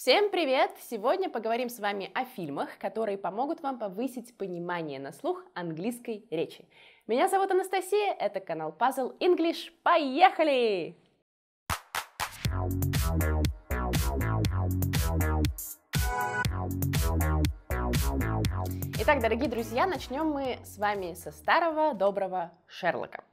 Всем привет! Сегодня поговорим с вами о фильмах, которые помогут вам повысить понимание на слух английской речи. Меня зовут Анастасия, это канал Puzzle English. Поехали! Итак, дорогие друзья, начнем мы с вами со старого доброго Шерлока.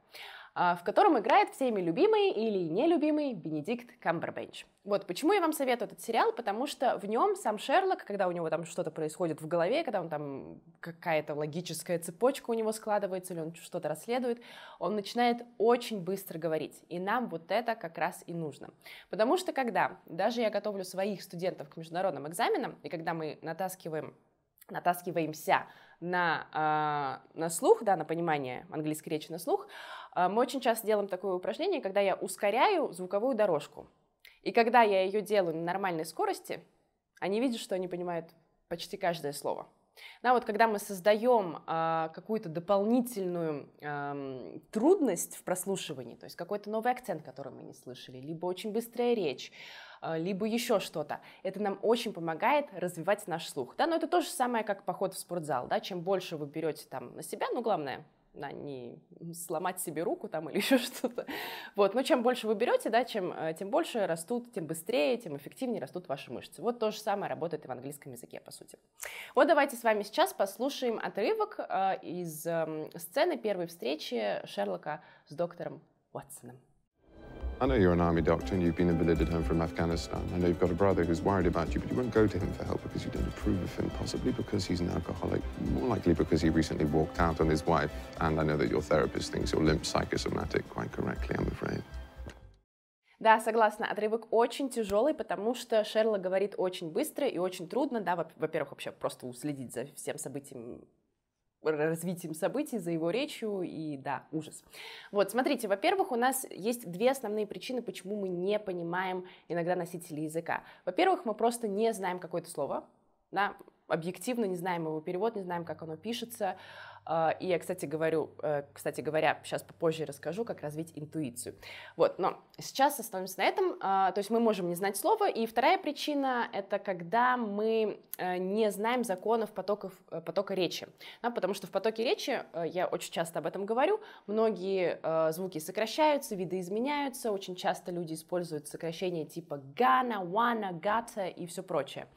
А, в котором играет всеми любимый или нелюбимый Бенедикт Камбербенч. Вот почему я вам советую этот сериал, потому что в нем сам Шерлок, когда у него там что-то происходит в голове, когда он там какая-то логическая цепочка у него складывается, или он что-то расследует, он начинает очень быстро говорить. И нам вот это как раз и нужно. Потому что когда даже я готовлю своих студентов к международным экзаменам, и когда мы натаскиваем натаскиваемся на, э, на слух, да, на понимание английской речи на слух, а, мы очень часто делаем такое упражнение, когда я ускоряю звуковую дорожку. И когда я ее делаю на нормальной скорости, они видят, что они понимают почти каждое слово. Да, вот когда мы создаем э, а, какую-то дополнительную э, трудность в прослушивании, то есть какой-то новый акцент, который мы не слышали, либо очень быстрая речь, э, либо еще что-то, это нам очень помогает развивать наш слух. Да, но это то же самое, как поход в спортзал. Да, чем больше вы берете там на себя, ну главное а не сломать себе руку там или еще что-то. Вот. Но чем больше вы берете, да, чем, э, тем больше растут, тем быстрее, тем эффективнее растут ваши мышцы. Вот то же самое работает и в английском языке, по сути. Вот давайте с вами сейчас послушаем отрывок э, из эм, сцены первой встречи Шерлока с доктором Уотсоном. I know you're an army doctor and you've been invalided home from Afghanistan. I know you've got a brother who's worried about you, but you won't go to him for help because you don't approve of him, possibly because he's an alcoholic, more likely because he recently walked out on his wife. And I know that your therapist thinks you're limp psychosomatic quite correctly, I'm afraid. Да, согласна, отрывок очень тяжелый, потому что Шерла говорит очень быстро и очень трудно, да, во-первых, вообще просто уследить за всем событием развитием событий, за его речью, и да, ужас. Вот, смотрите, во-первых, у нас есть две основные причины, почему мы не понимаем иногда носителей языка. Во-первых, мы просто не знаем какое-то слово, да, объективно не знаем его перевод, не знаем, как оно пишется, а, и я, кстати, говорю, э, кстати говоря, сейчас попозже расскажу, как развить интуицию. Вот, но сейчас остановимся на этом. А, то есть мы можем не знать слова. И вторая причина — это когда мы э, не знаем законов потоков, э, потока речи. Да, потому что в потоке речи, я очень часто об этом говорю, многие звуки сокращаются, виды изменяются. Очень часто люди используют сокращения типа «гана», «вана», «гата» и все прочее.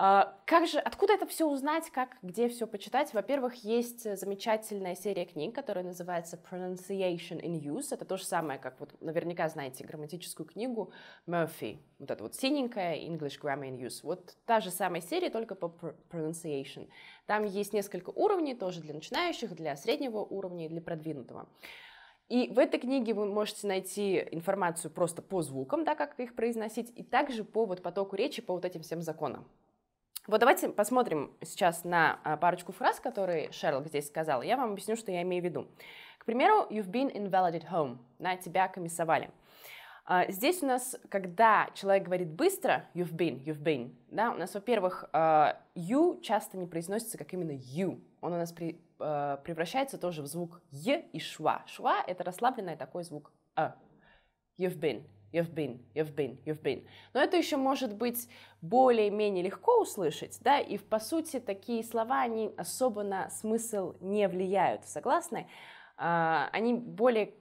А, как же, откуда это все узнать, как, где все почитать? Во-первых, есть э, замечательная серия книг, которая называется Pronunciation in Use. Это то же самое, как вот наверняка знаете грамматическую книгу Murphy, вот эта вот синенькая English Grammar in Use. Вот та же самая серия, только по pronunciation. Там есть несколько уровней, тоже для начинающих, для среднего уровня и для продвинутого. И в этой книге вы можете найти информацию просто по звукам, да, как их произносить, и также по вот потоку речи, по вот этим всем законам. Вот давайте посмотрим сейчас на а, парочку фраз, которые Шерлок здесь сказал. Я вам объясню, что я имею в виду. К примеру, you've been invalid home. На тебя комиссовали. А, здесь у нас, когда человек говорит быстро, you've been, you've been, да, у нас, во-первых, а, you часто не произносится как именно you. Он у нас при, превращается тоже в звук е и шва. Шва — это расслабленный такой звук а. You've been, You've been, you've been, you've been. Но это еще может быть более-менее легко услышать, да, и по сути такие слова, они особо на смысл не влияют, согласны? А, они более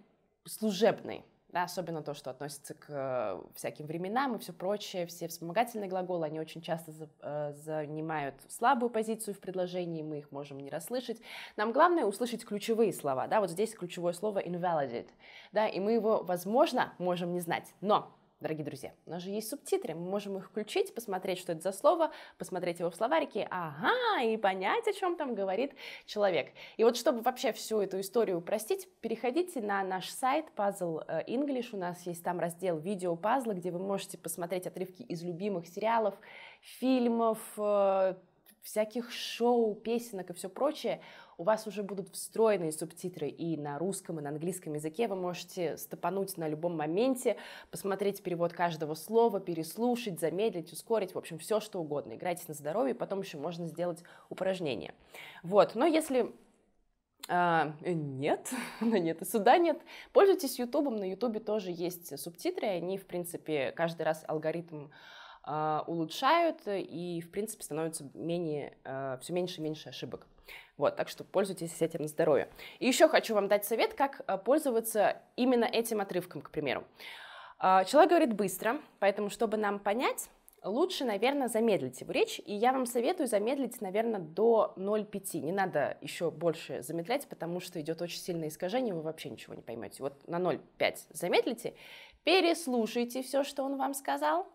служебные, да, особенно то, что относится к э, всяким временам и все прочее, все вспомогательные глаголы, они очень часто за, э, занимают слабую позицию в предложении, мы их можем не расслышать. Нам главное услышать ключевые слова, да, вот здесь ключевое слово invalidate, да, и мы его, возможно, можем не знать, но Дорогие друзья, у нас же есть субтитры, мы можем их включить, посмотреть, что это за слово, посмотреть его в словарике, ага, и понять, о чем там говорит человек. И вот чтобы вообще всю эту историю упростить, переходите на наш сайт Puzzle э, English, у нас есть там раздел видео пазлы, где вы можете посмотреть отрывки из любимых сериалов, фильмов, э, всяких шоу, песенок и все прочее у вас уже будут встроенные субтитры и на русском, и на английском языке. Вы можете стопануть на любом моменте, посмотреть перевод каждого слова, переслушать, замедлить, ускорить, в общем, все что угодно. Играйте на здоровье, потом еще можно сделать упражнение. Вот, но если а, э, нет, нет и сюда нет. Пользуйтесь Ютубом, на Ютубе тоже есть субтитры, они, в принципе, каждый раз алгоритм а, улучшают и, в принципе, становятся менее, а, все меньше и меньше ошибок. Вот, так что пользуйтесь этим на здоровье. И еще хочу вам дать совет, как э, пользоваться именно этим отрывком, к примеру. А, человек говорит быстро, поэтому, чтобы нам понять, лучше, наверное, замедлить его речь. И я вам советую замедлить, наверное, до 0,5. Не надо еще больше замедлять, потому что идет очень сильное искажение, вы вообще ничего не поймете. Вот на 0,5 замедлите, переслушайте все, что он вам сказал.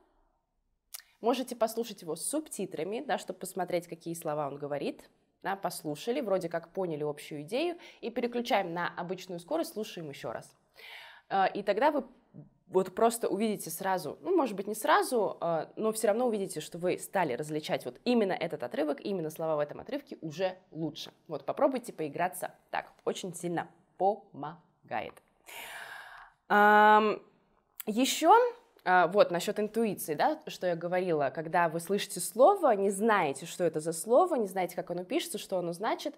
Можете послушать его с субтитрами, да, чтобы посмотреть, какие слова он говорит да, послушали, вроде как поняли общую идею, и переключаем на обычную скорость, слушаем еще раз. Э, и тогда вы вот просто увидите сразу, ну, может быть, не сразу, э, но все равно увидите, что вы стали различать вот именно этот отрывок, именно слова в этом отрывке уже лучше. Вот попробуйте поиграться так, очень сильно помогает. Еще а, вот, насчет интуиции, да, что я говорила, когда вы слышите слово, не знаете, что это за слово, не знаете, как оно пишется, что оно значит,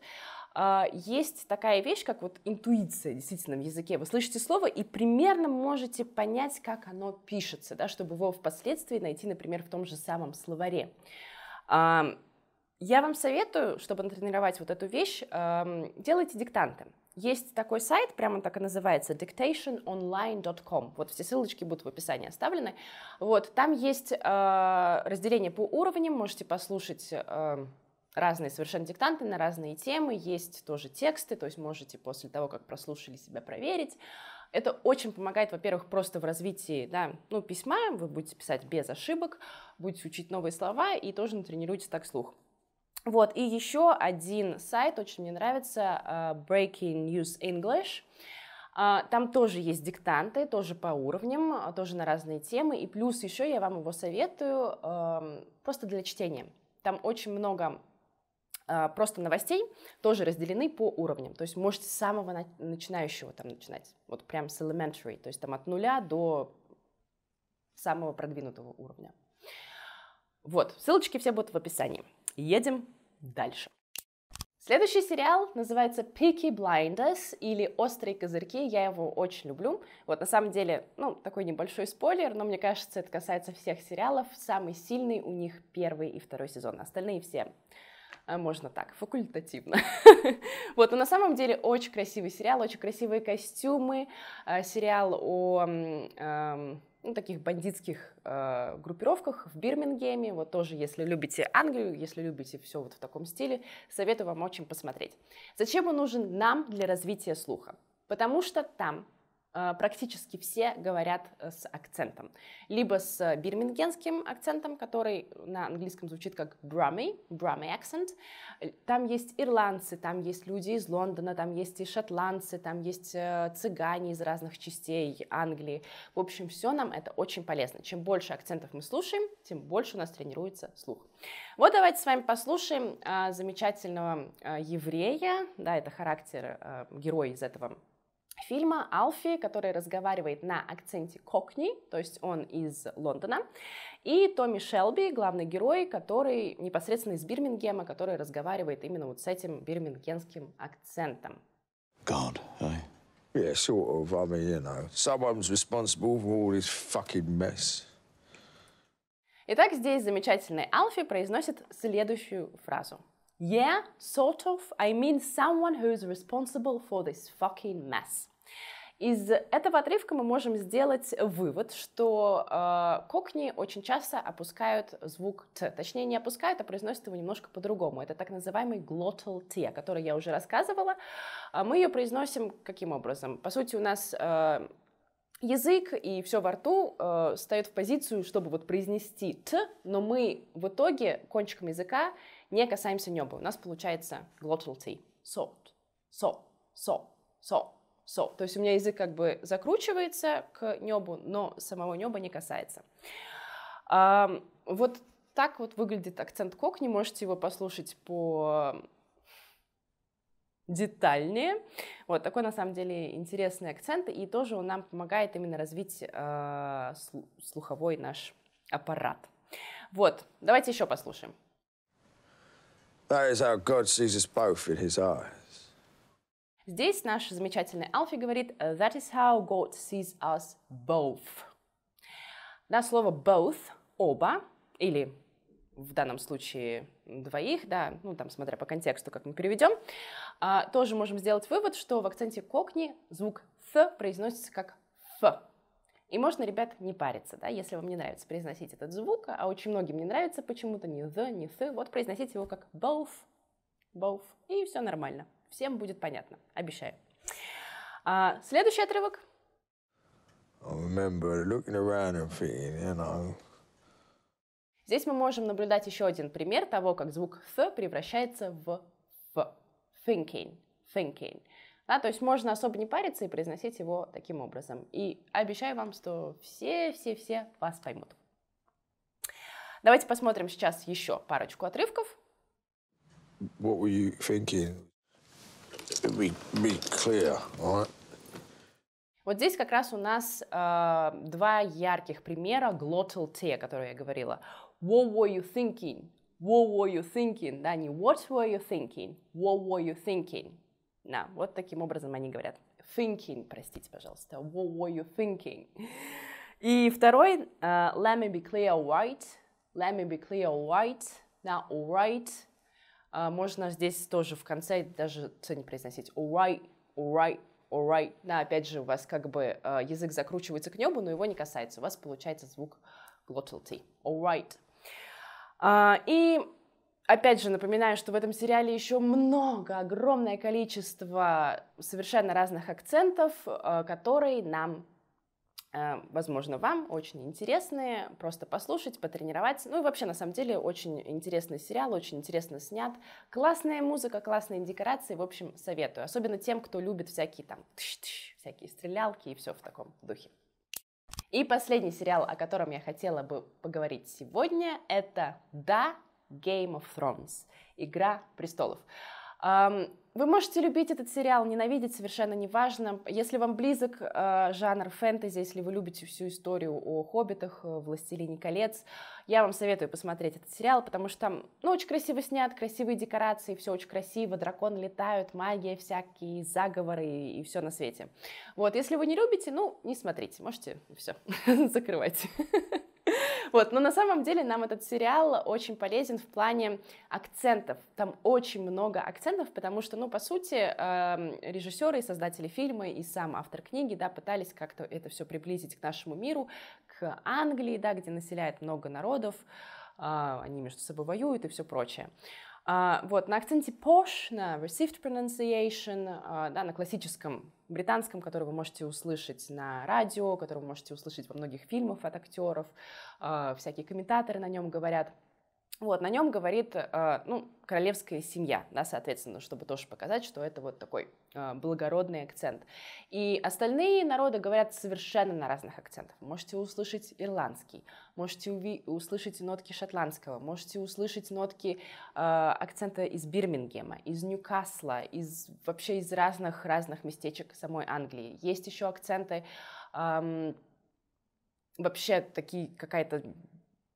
а, есть такая вещь, как вот интуиция, действительно, в языке. Вы слышите слово и примерно можете понять, как оно пишется, да, чтобы его впоследствии найти, например, в том же самом словаре. Я вам советую, чтобы натренировать вот эту вещь, эм, делайте диктанты. Есть такой сайт, прямо так и называется, dictationonline.com. Вот все ссылочки будут в описании оставлены. Вот, там есть э, разделение по уровням, можете послушать... Э, разные совершенно диктанты на разные темы, есть тоже тексты, то есть можете после того, как прослушали себя, проверить. Это очень помогает, во-первых, просто в развитии да, ну, письма, вы будете писать без ошибок, будете учить новые слова и тоже натренируете так слух. Вот, и еще один сайт, очень мне нравится, а, Breaking News English. А, там тоже есть диктанты, тоже по уровням, а, тоже на разные темы. И плюс еще я вам его советую просто для чтения. Там очень много просто новостей тоже разделены по уровням. То есть можете с самого начинающего там начинать, вот прям с elementary, то есть там от нуля до самого продвинутого уровня. Вот, ссылочки все будут в описании. Едем дальше. Следующий сериал называется Peaky Blinders или Острые козырьки. Я его очень люблю. Вот на самом деле, ну, такой небольшой спойлер, но мне кажется, это касается всех сериалов. Самый сильный у них первый и второй сезон, остальные все э, можно так, факультативно. вот, но на самом деле очень красивый сериал, очень красивые костюмы, э, сериал о эм, ну, таких бандитских э, группировках в Бирмингеме. Вот тоже, если любите Англию, если любите все вот в таком стиле, советую вам очень посмотреть. Зачем он нужен нам для развития слуха? Потому что там Э, практически все говорят э, с акцентом. Либо с бирмингенским акцентом, который на английском звучит как Brummy, Brummy accent. Э, там есть ирландцы, там есть люди из Лондона, там есть и шотландцы, там есть цыгане из разных частей Англии. В общем, все нам это очень полезно. Чем больше акцентов мы слушаем, тем больше у нас тренируется слух. Вот давайте с вами послушаем замечательного еврея, да, это характер, героя из этого фильма Алфи, который разговаривает на акценте кокни, то есть он из Лондона, и Томми Шелби, главный герой, который непосредственно из Бирмингема, который разговаривает именно вот с этим бирмингемским акцентом. God, I... Yeah, sort of. I mean, you know, someone's responsible for all this fucking mess. Итак, здесь замечательный Алфи произносит следующую фразу. Yeah, sort of. I mean someone who is responsible for this fucking mess. Из этого отрывка мы можем сделать вывод, что э, кокни очень часто опускают звук «т». Точнее, не опускают, а произносят его немножко по-другому. Это так называемый глотал «т», о которой я уже рассказывала. А Мы ее произносим каким образом? По сути, у нас э, язык и все во рту э, встает в позицию, чтобы вот произнести «т», но мы в итоге кончиком языка не касаемся неба. У нас получается глотал «т». So, so, so, so so. То есть у меня язык как бы закручивается к небу, но самого неба не касается. А, вот так вот выглядит акцент Кок. Не можете его послушать по детальнее. Вот такой на самом деле интересный акцент, и тоже он нам помогает именно развить э, слуховой наш аппарат. Вот, давайте еще послушаем. That is how God sees us both in his eyes. Здесь наш замечательный Алфи говорит э, «That is how God sees us both». На слово «both» — «оба» или в данном случае двоих, да, ну там смотря по контексту, как мы переведем, а, тоже можем сделать вывод, что в акценте кокни звук с произносится как «ф». И можно, ребят, не париться, да, если вам не нравится произносить этот звук, а очень многим не нравится почему-то ни «the», ни «th», вот произносить его как «both», «both», и все нормально. Всем будет понятно, обещаю. А, следующий отрывок. Здесь мы можем наблюдать еще один пример того, как звук «th» превращается в «в». Thinking, thinking. Да, то есть можно особо не париться и произносить его таким образом. И обещаю вам, что все-все-все вас поймут. Давайте посмотрим сейчас еще парочку отрывков. What were you thinking? be, be clear, all right? Вот здесь как раз у нас э, два ярких примера glottal T, о котором я говорила. What were you thinking? What were you thinking? Да, не what were you thinking? What were you thinking? Да, вот таким образом они говорят. Thinking, простите, пожалуйста. What were you thinking? И второй, uh, let me be clear, white. Let me be clear, white. Да, alright. А, можно здесь тоже в конце даже не произносить alright alright alright. Да, опять же, у вас как бы а, язык закручивается к небу, но его не касается. У вас получается звук glottal T. «Alright». А, и Опять же, напоминаю, что в этом сериале еще много, огромное количество совершенно разных акцентов, которые нам Э, возможно, вам очень интересные, просто послушать, потренироваться. Ну и вообще, на самом деле, очень интересный сериал, очень интересно снят. Классная музыка, классные декорации, в общем, советую. Особенно тем, кто любит всякие там всякие стрелялки и все в таком духе. И последний сериал, о котором я хотела бы поговорить сегодня, это «Да, Game of Thrones» — «Игра престолов». Вы можете любить этот сериал, ненавидеть, совершенно неважно. Если вам близок э, жанр фэнтези, если вы любите всю историю о хоббитах, э, «Властелине колец», я вам советую посмотреть этот сериал, потому что там, ну, очень красиво снят, красивые декорации, все очень красиво, драконы летают, магия всякие, заговоры и, и все на свете. Вот, если вы не любите, ну, не смотрите, можете все закрывать. Вот, но на самом деле нам этот сериал очень полезен в плане акцентов. Там очень много акцентов, потому что, ну, по сути, эм, режиссеры и создатели фильма и сам автор книги, да, пытались как-то это все приблизить к нашему миру, к Англии, да, где населяет много народов, а, они между собой воюют и все прочее. Uh, вот, на акценте posh, на received pronunciation, uh, да, на классическом британском, который вы можете услышать на радио, который вы можете услышать во многих фильмах от актеров, а, всякие комментаторы на нем говорят – вот, на нем говорит, э, ну, королевская семья, да, соответственно, чтобы тоже показать, что это вот такой э, благородный акцент. И остальные народы говорят совершенно на разных акцентах. Можете услышать ирландский, можете услышать нотки шотландского, можете услышать нотки э, акцента из Бирмингема, из Ньюкасла, из вообще из разных разных местечек самой Англии. Есть еще акценты э, вообще такие какая-то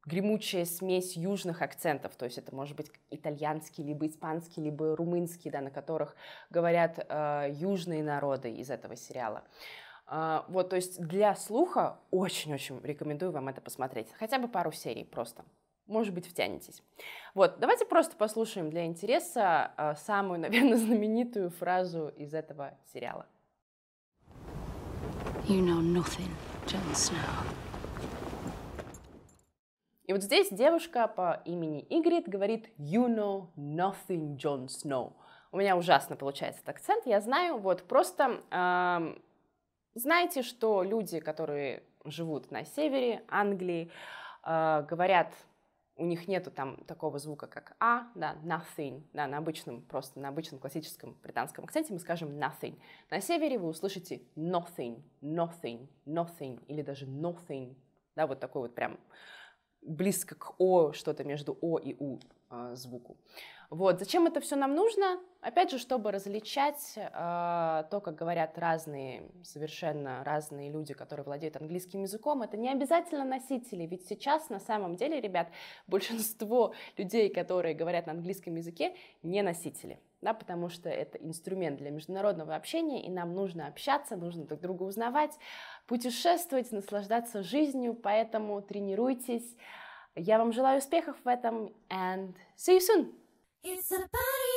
гремучая смесь южных акцентов, то есть это может быть итальянский, либо испанский, либо румынский, да, на которых говорят э, южные народы из этого сериала. Э, вот, то есть для слуха очень-очень рекомендую вам это посмотреть, хотя бы пару серий просто. Может быть, втянетесь. Вот, давайте просто послушаем для интереса э, самую, наверное, знаменитую фразу из этого сериала. You know nothing, и вот здесь девушка по имени Игрид говорит «You know nothing, Jon Snow». У меня ужасно получается этот акцент, я знаю, вот просто э, знаете, что люди, которые живут на севере Англии, э, говорят, у них нету там такого звука, как «а», да, «nothing», да, на обычном, просто на обычном классическом британском акценте мы скажем «nothing». На севере вы услышите «nothing», «nothing», «nothing» или даже «nothing», да, вот такой вот прям близко к О, что-то между О и У э, звуку. Вот. Зачем это все нам нужно? Опять же, чтобы различать э, то, как говорят разные, совершенно разные люди, которые владеют английским языком. Это не обязательно носители, ведь сейчас на самом деле, ребят, большинство людей, которые говорят на английском языке, не носители да, потому что это инструмент для международного общения, и нам нужно общаться, нужно друг друга узнавать, путешествовать, наслаждаться жизнью, поэтому тренируйтесь. Я вам желаю успехов в этом, and see you soon! It's a party.